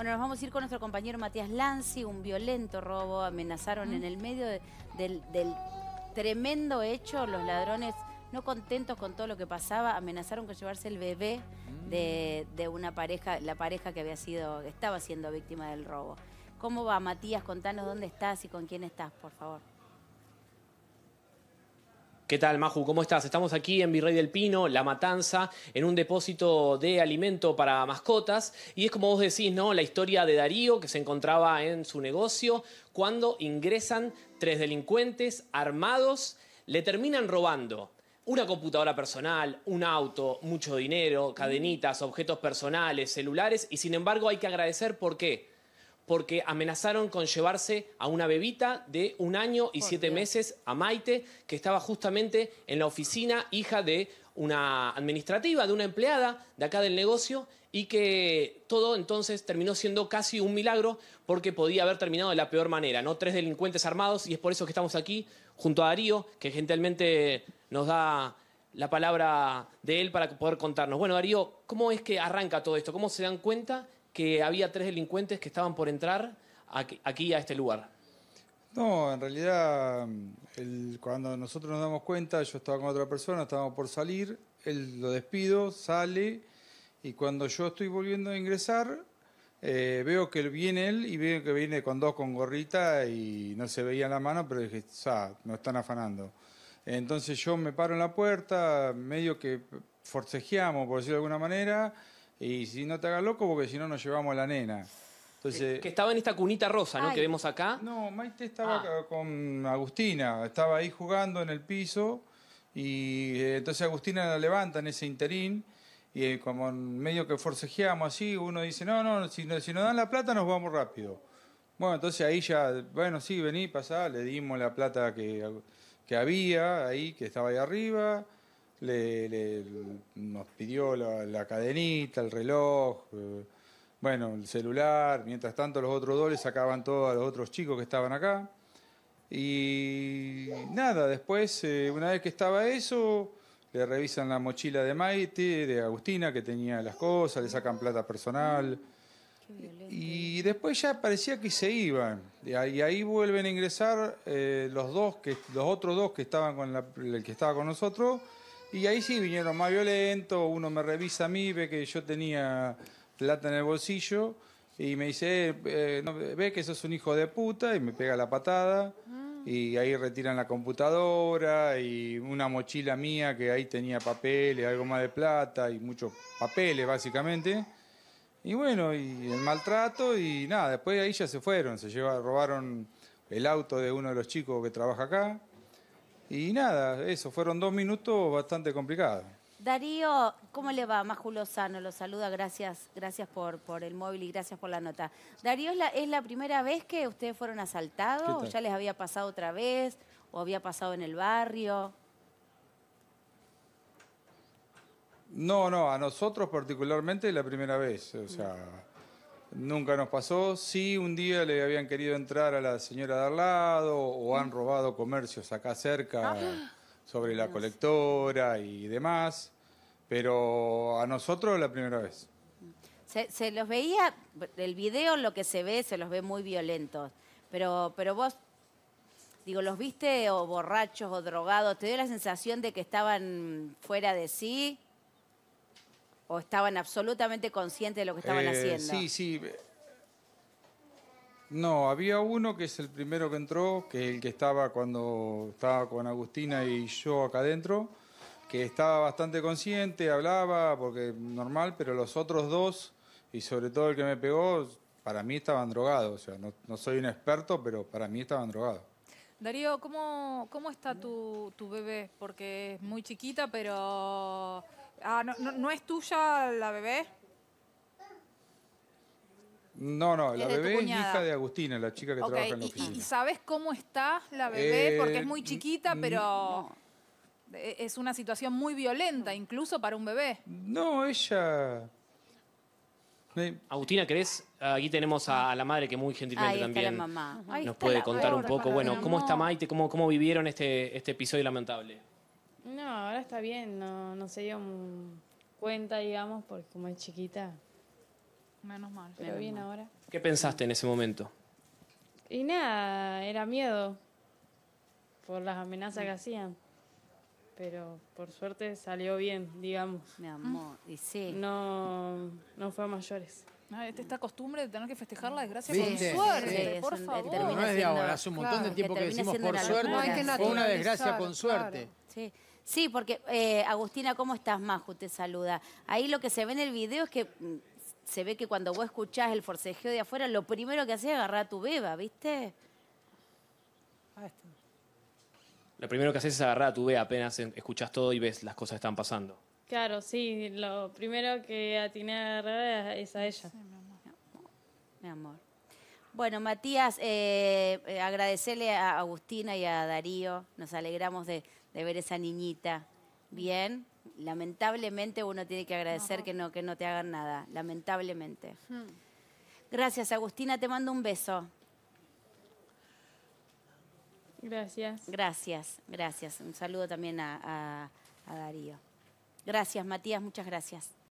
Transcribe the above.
Bueno, nos vamos a ir con nuestro compañero Matías Lancy, un violento robo, amenazaron en el medio del, tremendo hecho, los ladrones no contentos con todo lo que pasaba, amenazaron con llevarse el bebé mm. de, una pareja, la pareja que había sido, estaba siendo víctima del robo. ¿Cómo va Matías? Contanos dónde estás y con quién estás, por favor. ¿Qué tal, Maju? ¿Cómo estás? Estamos aquí en Virrey del Pino, La Matanza, en un depósito de alimento para mascotas. Y es como vos decís, ¿no? La historia de Darío, que se encontraba en su negocio, cuando ingresan tres delincuentes armados, le terminan robando una computadora personal, un auto, mucho dinero, cadenitas, objetos personales, celulares. Y sin embargo, hay que agradecer por qué porque amenazaron con llevarse a una bebita de un año y siete meses, a Maite, que estaba justamente en la oficina, hija de una administrativa, de una empleada de acá del negocio, y que todo entonces terminó siendo casi un milagro porque podía haber terminado de la peor manera, ¿no? Tres delincuentes armados, y es por eso que estamos aquí junto a Darío, que gentilmente nos da la palabra de él para poder contarnos. Bueno, Darío, ¿cómo es que arranca todo esto? ¿Cómo se dan cuenta que había tres delincuentes que estaban por entrar aquí, a este lugar. No, en realidad, cuando nosotros nos damos cuenta, yo estaba con otra persona, estábamos por salir, él lo despido, sale, y cuando yo estoy volviendo a ingresar, eh, veo que viene él y veo que viene con dos con gorrita y no se veía la mano, pero dije, sea, nos están afanando. Entonces yo me paro en la puerta, medio que forcejeamos, por decirlo de alguna manera, y si no te hagas loco, porque si no nos llevamos a la nena. Entonces, que estaba en esta cunita rosa, ¿no? Que vemos acá. No, Maite estaba ah. con Agustina, estaba ahí jugando en el piso y eh, entonces Agustina la levanta en ese interín y eh, como como medio que forcejeamos así, uno dice, no, no, si, nos dan la plata nos vamos rápido. Bueno, entonces ahí ya, bueno, sí, vení, pasá, le dimos la plata que, que había ahí, que estaba ahí arriba le, nos pidió la, cadenita, el reloj, eh, bueno, el celular. Mientras tanto, los otros dos le sacaban todo a los otros chicos que estaban acá. Y nada, después, eh, una vez que estaba eso, le revisan la mochila de Maite, de Agustina, que tenía las cosas, le sacan plata personal. Mm, y después ya parecía que se iban. Y ahí vuelven a ingresar eh, los dos los otros dos que estaban con el que estaba con nosotros y ahí sí vinieron más violentos, uno me revisa a mí, ve que yo tenía plata en el bolsillo y me dice, eh, eh, ve que sos un hijo de puta y me pega la patada. Ah. Y ahí retiran la computadora y una mochila mía que ahí tenía papeles, algo más de plata y muchos papeles básicamente. Y bueno, y el maltrato y nada, después ahí ya se fueron, se llevaron, robaron el auto de uno de los chicos que trabaja acá y nada, eso, fueron dos minutos bastante complicados. Darío, ¿cómo le va? más Sano, lo saluda, gracias, gracias por, el móvil y gracias por la nota. Darío, ¿es la, primera vez que ustedes fueron asaltados? ¿O ya les había pasado otra vez? ¿O había pasado en el barrio? No, no, a nosotros particularmente es la primera vez, o sea... Nunca nos pasó. Sí, un día le habían querido entrar a la señora de al lado o han mm. robado comercios acá cerca ah. sobre la colectora y demás, pero a nosotros la primera vez. Se, los veía, el video lo que se ve, se los ve muy violentos, pero, pero vos, digo, los viste o borrachos o drogados, ¿te dio la sensación de que estaban fuera de sí? ¿O estaban absolutamente conscientes de lo que estaban eh, haciendo? Sí, sí. No, había uno que es el primero que entró, que es el que estaba cuando estaba con Agustina y yo acá adentro, que estaba bastante consciente, hablaba, porque normal, pero los otros dos, y sobre todo el que me pegó, para mí estaban drogados. O sea, no, soy un experto, pero para mí estaban drogados. Darío, ¿cómo, cómo está tu, tu bebé? Porque es muy chiquita, pero Ah, no, no, es tuya la bebé? No, no, la bebé es hija de Agustina, la chica que trabaja en la oficina. ¿Y, sabes cómo está la bebé? Eh, Porque es muy chiquita, pero e, es una situación muy violenta, incluso para un bebé. No, ella... Eh, Agustina, ¿querés? Aquí tenemos a, la madre que muy gentilmente también nos puede contar un poco, bueno, cómo está Maite, cómo, vivieron este, este episodio lamentable. No, ahora está bien, no, no se dio cuenta, digamos, porque como es chiquita. Menos mal. Pero bien ahora. ¿Qué pensaste en ese momento? Y nada, era miedo por las amenazas que hacían. Pero por suerte salió bien, digamos. Mi amor, y sí. No, no fue a mayores. No, ah, esta costumbre de tener que festejar la desgracia con suerte, por favor. No es de ahora, hace un montón de tiempo que, decimos por suerte. Fue una desgracia con suerte. Sí. Sí, porque eh, Agustina, ¿cómo estás? Maju te saluda. Ahí lo que se ve en el video es que mm, se ve que cuando vos escuchás el forcejeo de afuera, lo primero que haces es agarrar a tu beba, ¿viste? Lo primero que haces es agarrar a tu beba, apenas escuchas todo y ves las cosas que están pasando. Claro, sí, lo primero que atiné a agarrar es a ella. mi, amor. Bueno, Matías, eh, eh, agradecerle a Agustina y a Darío, nos alegramos de, de ver esa niñita bien. Lamentablemente uno tiene que agradecer que no, que no te hagan nada, lamentablemente. Hmm. Gracias, Agustina, te mando un beso. Gracias. Gracias, gracias. Un saludo también a, a Darío. Gracias, Matías, muchas gracias.